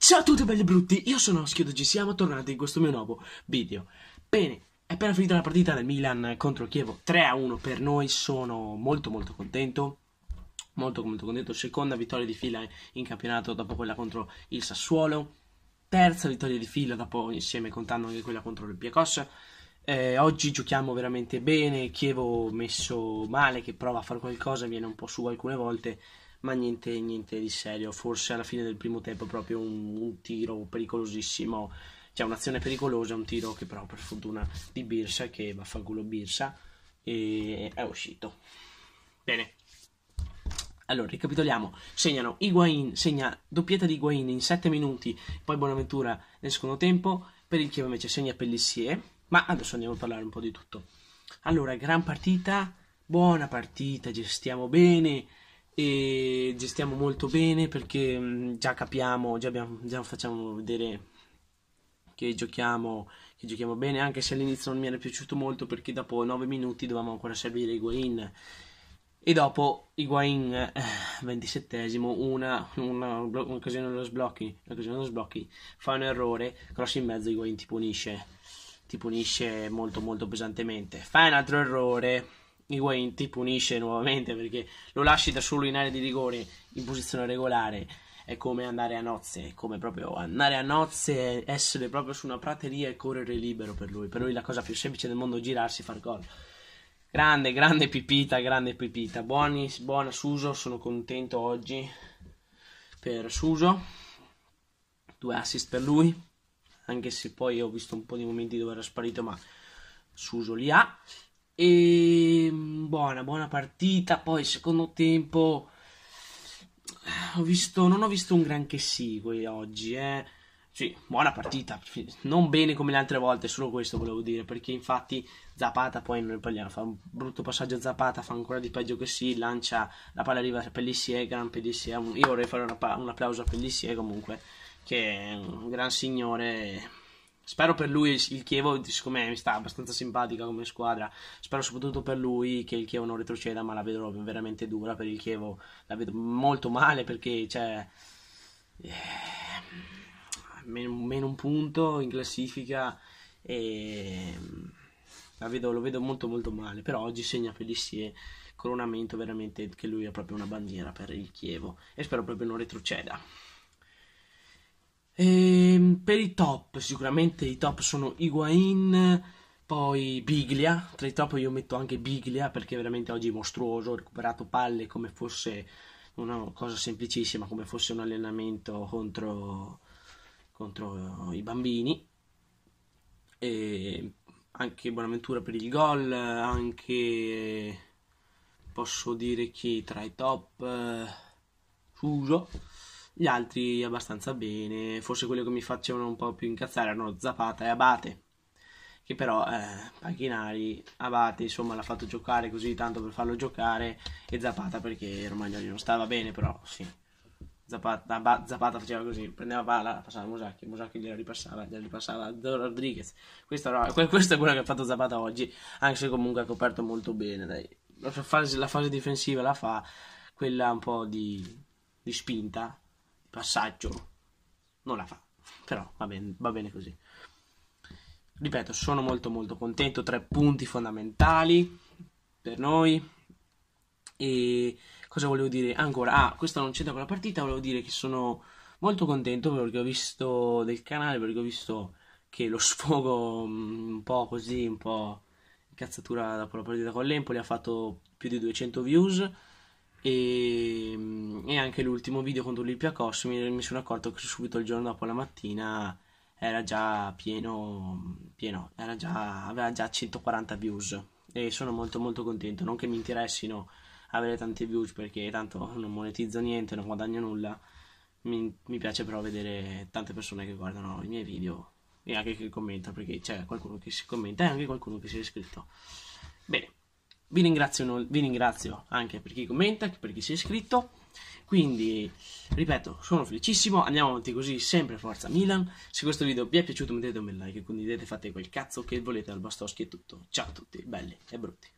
Ciao a tutti belli e brutti, io sono Schiodo Ci siamo tornati in questo mio nuovo video Bene, è appena finita la partita del Milan contro Chievo 3-1 per noi, sono molto molto contento Molto molto contento, seconda vittoria di fila in campionato dopo quella contro il Sassuolo Terza vittoria di fila dopo insieme contando anche quella contro il Piacos eh, oggi giochiamo veramente bene, Chievo messo male che prova a fare qualcosa, viene un po' su alcune volte ma niente, niente di serio. Forse alla fine del primo tempo proprio un, un tiro pericolosissimo, cioè un'azione pericolosa, un tiro che però per fortuna di Birsa, che vaffanculo Birsa, e è uscito. Bene. Allora, ricapitoliamo. Segnano Higuain, segna doppietta di Higuain in 7 minuti, poi Bonaventura nel secondo tempo, per il Chievo invece segna Pellissier, ma adesso andiamo a parlare un po' di tutto. Allora, gran partita, buona partita, gestiamo bene, e gestiamo molto bene perché già capiamo, già, abbiamo, già facciamo vedere che giochiamo, che giochiamo, bene, anche se all'inizio non mi era piaciuto molto perché dopo 9 minuti dovevamo ancora servire i Guain. e dopo Higuain eh, 27esimo, una, una, un'occasione dello sblocchi, un'occasione dello sblocchi, fa un errore, cross in mezzo Higuain ti punisce, ti punisce molto molto pesantemente, fa un altro errore Higuain ti punisce nuovamente perché lo lasci da solo in area di rigore in posizione regolare è come andare a nozze, è come proprio andare a nozze, essere proprio su una prateria e correre libero per lui. Per lui la cosa più semplice del mondo è girarsi e far gol. Grande, grande pipita, grande pipita. Buoni, buona Suso, sono contento oggi per Suso. Due assist per lui, anche se poi ho visto un po' di momenti dove era sparito, ma Suso li ha. E buona, buona partita. Poi, secondo tempo, ho visto, non ho visto un granché Sigui oggi. Eh. Sì, buona partita. Non bene come le altre volte, solo questo volevo dire. Perché, infatti, Zapata poi non parliamo. Fa un brutto passaggio a Zapata, fa ancora di peggio che sì. Lancia la palla arriva a Pellissier. Io vorrei fare una, un applauso a Pellissier comunque, che è un gran signore Spero per lui il Chievo, siccome mi sta abbastanza simpatica come squadra, spero soprattutto per lui che il Chievo non retroceda, ma la vedo veramente dura per il Chievo, la vedo molto male perché c'è cioè, eh, meno, un punto in classifica e mm, vedo, lo vedo molto molto male, però oggi segna Felissier coronamento veramente che lui è proprio una bandiera per il Chievo e spero proprio non retroceda per i top, sicuramente i top sono Higuain, poi Biglia. Tra i top io metto anche Biglia perché veramente oggi è mostruoso. Ho recuperato palle come fosse una cosa semplicissima, come fosse un allenamento contro, contro i bambini. E anche Buonaventura per il gol, anche posso dire che tra i top Fuso. Eh, Suso gli altri abbastanza bene. Forse quello che mi facevano un po' più incazzare erano Zapata e Abate, che però eh, Panchinari, Abate insomma l'ha fatto giocare così tanto per farlo giocare e Zapata perché Romagnoli non stava bene, però sì. Zapata, ba, Zapata faceva così, prendeva palla, passava a Musacchi, Musacchi gliela ripassava, gliela ripassava a Rodriguez. Questa, no, questo, è quella che ha fatto Zapata oggi, anche se comunque ha coperto molto bene. Dai. La, fase, la fase difensiva la fa, quella un po' di, di spinta, passaggio non la fa, però va bene, va bene così. Ripeto, sono molto molto contento, tre punti fondamentali per noi. E cosa volevo dire ancora? Ah, questa non c'entra con la partita, volevo dire che sono molto contento perché ho visto del canale, perché ho visto che lo sfogo mm, un po' così, un po' incazzatura dopo la partita con l'Empoli ha fatto più di 200 views e, mm, e anche l'ultimo video contro l'Ipiacos mi, mi sono accorto che subito il giorno dopo la mattina era già pieno, mm, pieno era già, aveva già 140 views e sono molto molto contento, non che mi interessino avere tante views perché tanto non monetizzo niente, non guadagno nulla, mi, mi piace però vedere tante persone che guardano i miei video e anche che commentano perché c'è qualcuno che si commenta e anche qualcuno che si è iscritto. Bene, vi ringrazio, vi ringrazio anche per chi commenta, per chi si è iscritto. Quindi, ripeto, sono felicissimo, andiamo avanti così, sempre forza Milan. Se questo video vi è piaciuto mettete un bel like, condividete, fate quel cazzo che volete al Bastoschi e tutto. Ciao a tutti, belli e brutti.